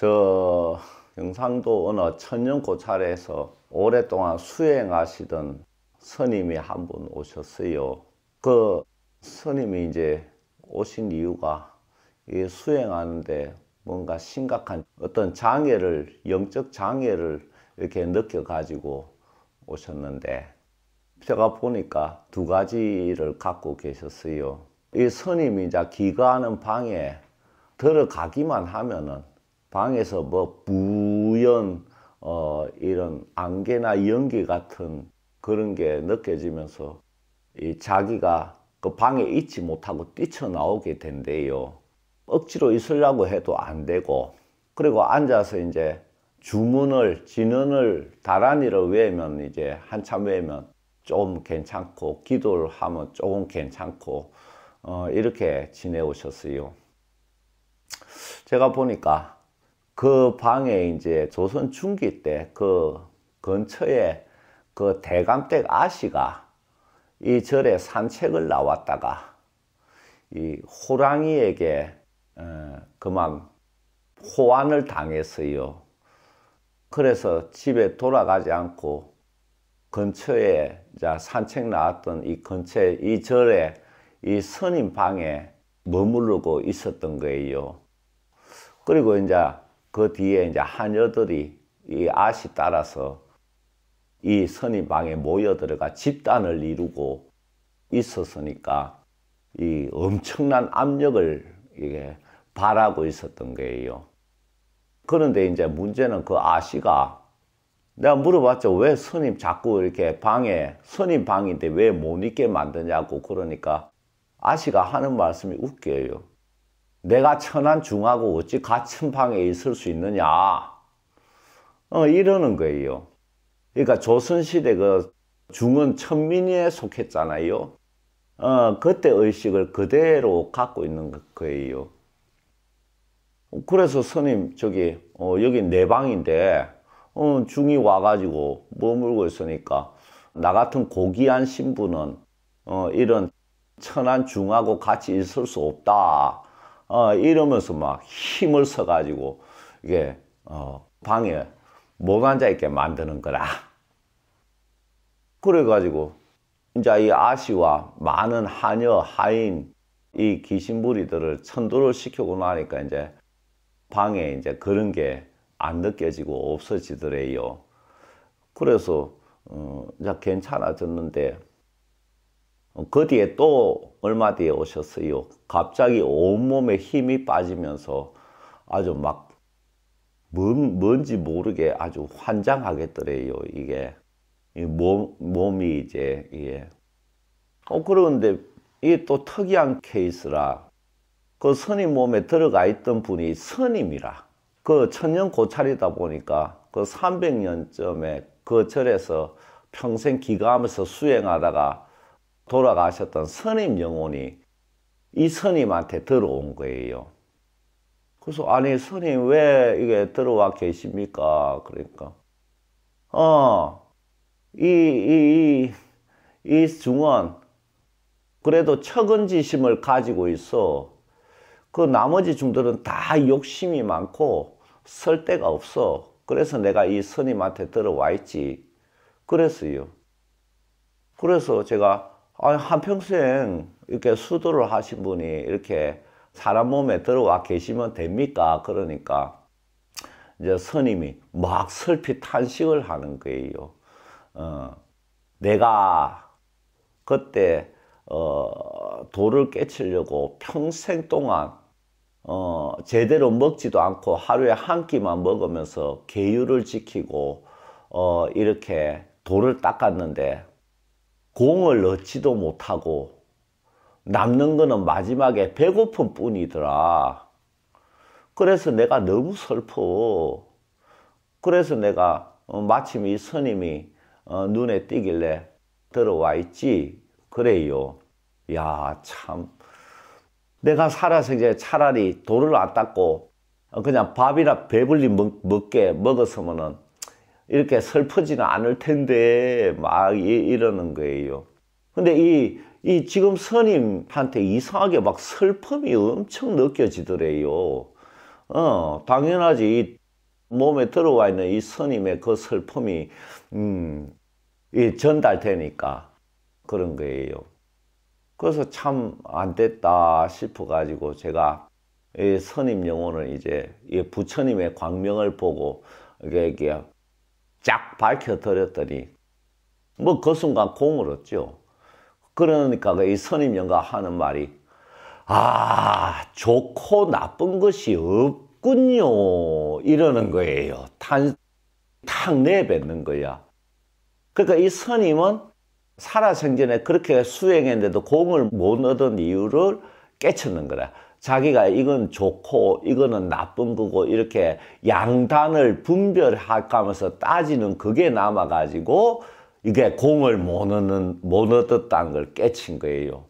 저 영상도 어느 천년 고찰에서 오랫동안 수행하시던 스님이 한 분 오셨어요. 그 스님이 이제 오신 이유가 이 수행하는데 뭔가 심각한 어떤 장애를 영적 장애를 이렇게 느껴 가지고 오셨는데 제가 보니까 두 가지를 갖고 계셨어요. 이 스님이 이제 기거하는 방에 들어가기만 하면은 방에서 뭐 부연 어 이런 안개나 연기 같은 그런 게 느껴지면서 이 자기가 그 방에 있지 못하고 뛰쳐나오게 된대요. 억지로 있으려고 해도 안 되고 그리고 앉아서 이제 주문을 진언을 다란이를 외면 이제 한참 외면 좀 괜찮고 기도를 하면 조금 괜찮고 어, 이렇게 지내오셨어요. 제가 보니까 그 방에 이제 조선 중기 때 그 근처에 그 대감댁 아씨가 이 절에 산책을 나왔다가 이 호랑이에게 어, 그만 호환을 당했어요. 그래서 집에 돌아가지 않고 근처에 산책 나왔던 이 근처에 이 절에 이 선임 방에 머무르고 있었던 거예요. 그리고 이제 그 뒤에 이제 한여들이 이 아씨 따라서 이 선의방에 모여 들어가 집단을 이루고 있었으니까 이 엄청난 압력을 이게 바라고 있었던 거예요. 그런데 이제 문제는 그 아씨가 내가 물어봤죠. 왜 스님 자꾸 이렇게 방에, 스님 방인데 왜 못 있게 만드냐고 그러니까 아씨가 하는 말씀이 웃겨요. 내가 천한 중하고 어찌 같은 방에 있을 수 있느냐 어, 이러는 거예요. 그러니까 조선시대 그 중은 천민에 속했잖아요. 어, 그때 의식을 그대로 갖고 있는 거예요. 그래서 스님 저기 어, 여기 내 방인데 어, 중이 와가지고 머물고 있으니까 나 같은 고귀한 신부는 어, 이런 천한 중하고 같이 있을 수 없다. 어, 이러면서 막 힘을 써가지고 이게 어, 방에 못 앉아있게 만드는 거라. 그래가지고 이제 이 아시와 많은 하녀, 하인, 이 귀신부리들을 천도를 시키고 나니까 이제 방에 이제 그런 게 안 느껴지고 없어지더래요. 그래서 어, 이제 괜찮아졌는데 어, 그 뒤에 또 얼마 뒤에 오셨어요. 갑자기 온몸에 힘이 빠지면서 아주 막 뭔, 뭔지 모르게 아주 환장하겠더래요. 이게 몸, 몸이 이제 예. 어 그런데 이게 또 특이한 케이스라 그 스님 몸에 들어가 있던 분이 스님이라 그 천년 고찰이다 보니까 그 300년쯤에 그 절에서 평생 기가하면서 수행하다가 돌아가셨던 선임 영혼이 이 선임한테 들어온 거예요. 그래서 아니 선임 왜 이게 들어와 계십니까? 그러니까 어이이이 이, 이 중원 그래도 척은지심을 가지고 있어. 그 나머지 중들은 다 욕심이 많고 설 데가 없어. 그래서 내가 이 스님한테 들어와 있지. 그랬어요. 그래서 제가 한평생 이렇게 수도를 하신 분이 이렇게 사람 몸에 들어와 계시면 됩니까? 그러니까 이제 스님이 막 슬피 탄식을 하는 거예요. 어, 내가 그때 어, 돌을 깨치려고 평생 동안 어, 제대로 먹지도 않고 하루에 한 끼만 먹으면서 계율을 지키고 어, 이렇게 돌을 닦았는데 공을 넣지도 못하고 남는 거는 마지막에 배고픔 뿐이더라. 그래서 내가 너무 슬퍼. 그래서 내가 어, 마침 이 스님이 어, 눈에 띄길래 들어와 있지. 그래요. 야, 참. 내가 살아서 이제 차라리 돌을 안 닦고 그냥 밥이나 배불리 먹, 먹게 먹었으면 이렇게 슬퍼지는 않을 텐데 막 이러는 거예요. 근데 이, 이 지금 선임한테 이상하게 막 슬픔이 엄청 느껴지더래요. 어, 당연하지. 몸에 들어와 있는 이 선임의 그 슬픔이, 음, 이 전달되니까 그런 거예요. 그래서 참 안 됐다 싶어가지고 제가 이 선임 영혼을 이제 이 부처님의 광명을 보고 이게 쫙 밝혀드렸더니 뭐 그 순간 공을 얻죠. 그러니까 그 이 선임연가 하는 말이 아 좋고 나쁜 것이 없군요 이러는 거예요. 탄, 탁 내뱉는 거야. 그러니까 이 선임은 살아생전에 그렇게 수행했는데도 공을 못 얻은 이유를 깨치는 거라. 자기가 이건 좋고 이거는 나쁜 거고 이렇게 양단을 분별하면서 따지는 그게 남아가지고 이게 공을 못 얻는 못 얻었다는 걸 깨친 거예요.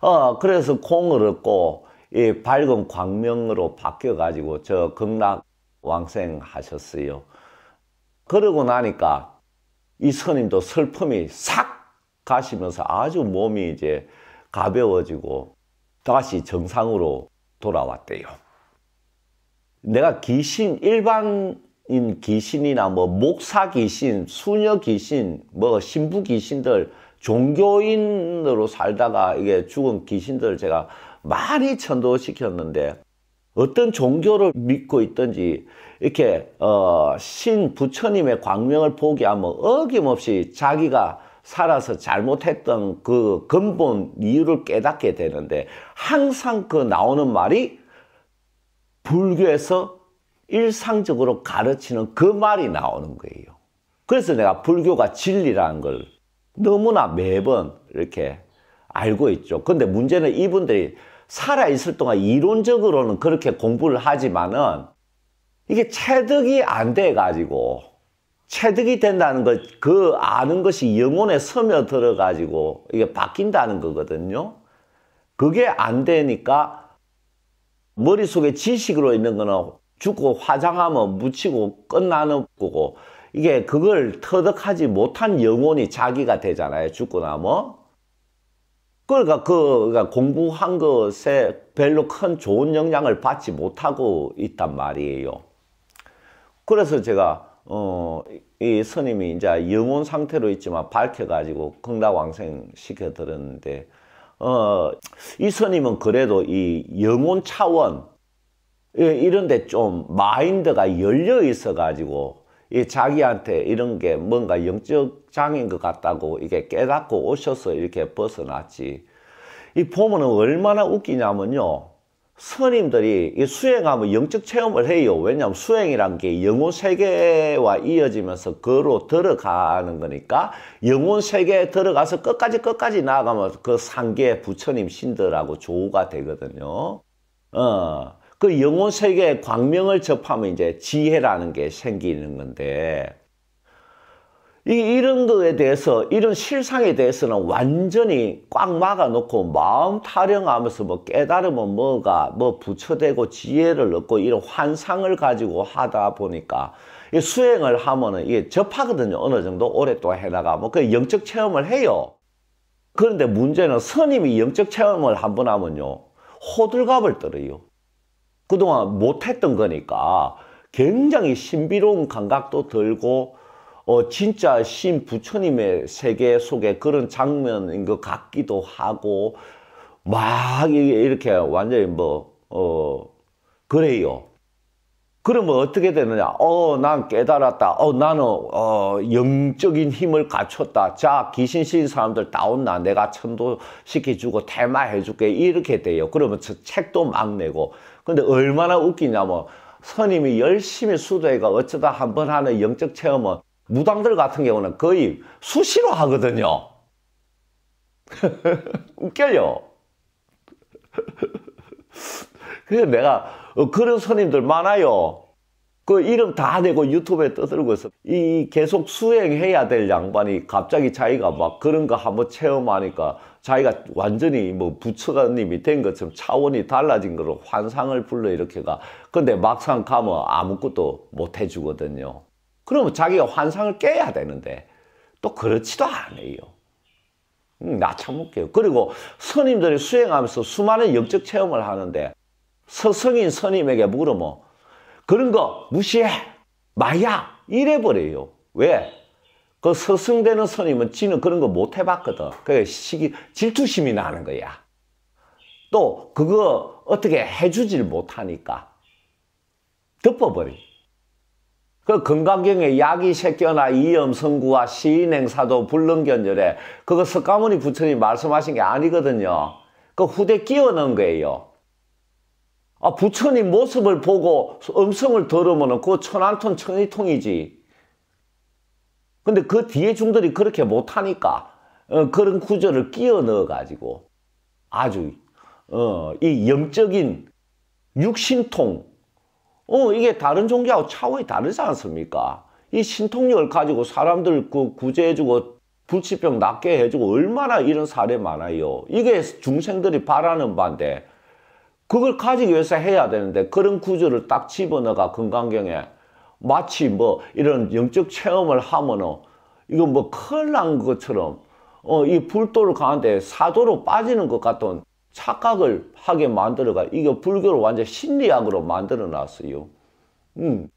어 그래서 공을 얻고 이 밝은 광명으로 바뀌어 가지고 저 극락 왕생하셨어요. 그러고 나니까 이 스님도 슬픔이 싹 가시면서 아주 몸이 이제 가벼워지고 다시 정상으로 돌아왔대요. 내가 귀신, 일반인 귀신이나 뭐 목사 귀신, 수녀 귀신, 뭐 신부 귀신들, 종교인으로 살다가 이게 죽은 귀신들 제가 많이 천도시켰는데 어떤 종교를 믿고 있든지 이렇게 어, 신 부처님의 광명을 포기하면 어김없이 자기가 살아서 잘못했던 그 근본 이유를 깨닫게 되는데 항상 그 나오는 말이 불교에서 일상적으로 가르치는 그 말이 나오는 거예요. 그래서 내가 불교가 진리라는 걸 너무나 매번 이렇게 알고 있죠. 근데 문제는 이분들이 살아있을 동안 이론적으로는 그렇게 공부를 하지만은 이게 체득이 안 돼가지고 체득이 된다는 것, 그 아는 것이 영혼에 스며들어 가지고 이게 바뀐다는 거거든요. 그게 안 되니까 머릿속에 지식으로 있는 거는 죽고 화장하면 묻히고 끝나는 거고 이게 그걸 터득하지 못한 영혼이 자기가 되잖아요. 죽고 나면. 그러니까 그 그러니까 공부한 것에 별로 큰 좋은 영향을 받지 못하고 있단 말이에요. 그래서 제가 어, 이 스님이 이제 영혼 상태로 있지만 밝혀가지고 극락왕생 시켜들었는데 어, 이 스님은 그래도 이 영혼 차원, 예, 이런데 좀 마인드가 열려 있어가지고, 이 자기한테 이런 게 뭔가 영적 장애인 것 같다고 이게 깨닫고 오셔서 이렇게 벗어났지. 이 보면은 얼마나 웃기냐면요. 스님들이 이 수행하면 영적 체험을 해요. 왜냐하면 수행이란 게 영혼 세계와 이어지면서 거로 들어가는 거니까 영혼 세계에 들어가서 끝까지 끝까지 나아가면 그 상계 부처님 신들하고 조우가 되거든요. 어, 그 영혼 세계의 광명을 접하면 이제 지혜라는 게 생기는 건데 이, 이런 거에 대해서, 이런 실상에 대해서는 완전히 꽉 막아놓고 마음 타령하면서 뭐 깨달으면 뭐가 뭐 부처되고 지혜를 얻고 이런 환상을 가지고 하다 보니까 이 수행을 하면은 이게 접하거든요. 어느 정도 오랫동안 해나가. 뭐그 영적 체험을 해요. 그런데 문제는 스님이 영적 체험을 한 번 하면요. 호들갑을 떨어요. 그동안 못했던 거니까 굉장히 신비로운 감각도 들고 어, 진짜 신 부처님의 세계 속에 그런 장면인 것 같기도 하고, 막 이렇게 완전히 뭐, 어, 그래요. 그러면 뭐 어떻게 되느냐? 어, 난 깨달았다. 어, 나는, 어, 영적인 힘을 갖췄다. 자, 귀신신 사람들 다 온나. 내가 천도시켜주고 테마해줄게. 이렇게 돼요. 그러면 책도 막 내고. 근데 얼마나 웃기냐면, 뭐. 선임이 열심히 수도해가 어쩌다 한번 하는 영적 체험은 무당들 같은 경우는 거의 수시로 하거든요. 웃겨요. 그래서 내가 어, 그런 손님들 많아요. 그 이름 다 내고 유튜브에 떠들고 있어. 이 계속 수행해야 될 양반이 갑자기 자기가 막 그런 거 한번 체험하니까 자기가 완전히 뭐 부처님이 된 것처럼 차원이 달라진 거로 환상을 불러 이렇게가. 근데 막상 가면 아무것도 못 해주거든요. 그러면 자기가 환상을 깨야 되는데 또 그렇지도 않아요. 음, 나참 웃겨요. 그리고 스님들이 수행하면서 수많은 영적 체험을 하는데 서성인 스님에게 물으면 그런 거 무시해. 마야. 이래버려요. 왜? 그 서성대는 스님은 지는 그런 거 못 해봤거든. 그게 시기, 질투심이 나는 거야. 또 그거 어떻게 해주질 못하니까 덮어버려. 그 건강경에 약이 새끼나 이염, 성구와 시인행사도 불능견절에 그거 석가모니 부처님 말씀하신 게 아니거든요. 그 후대 끼워넣은 거예요. 아, 부처님 모습을 보고 음성을 들으면 그천안톤 천이통이지. 근데 그 뒤에 중들이 그렇게 못하니까 어, 그런 구절을 끼워 넣어가지고 아주 어, 이 영적인 육신통, 어, 이게 다른 종교하고 차원이 다르지 않습니까? 이 신통력을 가지고 사람들 그 구제해주고 불치병 낫게 해주고 얼마나 이런 사례 많아요. 이게 중생들이 바라는 바인데 그걸 가지기 위해서 해야 되는데 그런 구조를 딱 집어넣어가 건강경에 마치 뭐 이런 영적 체험을 하면은 이거 뭐 큰일 난 것처럼 어, 이 불도를 가는데 사도로 빠지는 것 같은 착각을 하게 만들어가 이거 불교를 완전 심리학으로 만들어 놨어요. 음.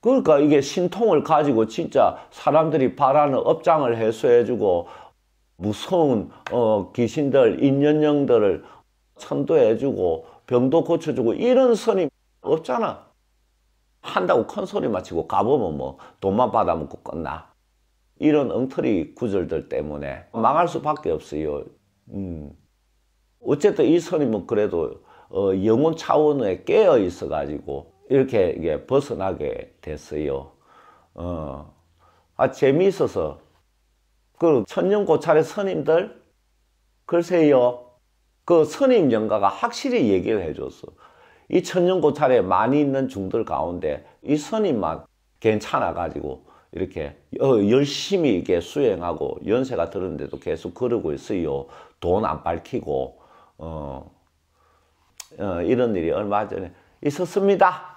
그러니까 이게 신통을 가지고 진짜 사람들이 바라는 업장을 해소해주고 무서운 어, 귀신들, 인연령들을 천도해주고 병도 고쳐주고 이런 선이 없잖아. 한다고 큰 소리 마치고 가보면 뭐 돈만 받아먹고 끝나. 이런 엉터리 구절들 때문에 망할 수밖에 없어요. 음. 어쨌든 이 선임은 그래도 어, 영혼 차원에 깨어 있어 가지고 이렇게 이게 벗어나게 됐어요. 어, 아 재미있어서 그 천년 고찰의 선임들 글쎄요 그 선임 영가가 확실히 얘기를 해줬어. 이 천년 고찰에 많이 있는 중들 가운데 이 선임만 괜찮아 가지고 이렇게 어, 열심히 이게 수행하고 연세가 들었는데도 계속 그러고 있어요. 돈 안 밝히고 어, 어, 이런 일이 얼마 전에 있었습니다.